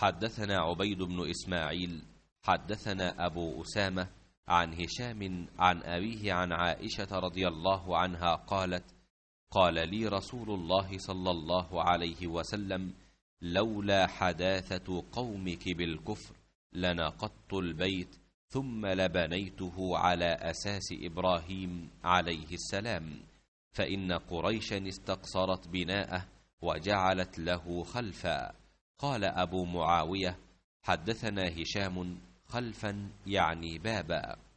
حدثنا عبيد بن إسماعيل حدثنا أبو أسامة عن هشام عن أبيه عن عائشة رضي الله عنها قالت قال لي رسول الله صلى الله عليه وسلم لولا حداثة قومك بالكفر لنقضت البيت ثم لبنيته على أساس إبراهيم عليه السلام فإن قريشا استقصرت بناءه وجعلت له خلفا قال أبو معاوية حدثنا هشام خلفا يعني بابا